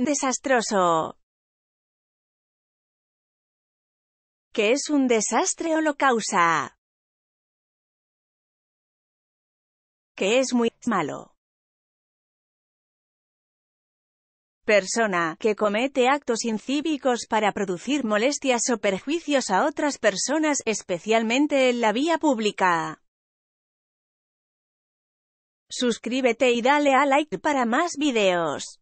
Desastroso. que es un desastre o lo causa? que es muy malo. Persona que comete actos incívicos para producir molestias o perjuicios a otras personas, especialmente en la vía pública. Suscríbete y dale a like para más videos.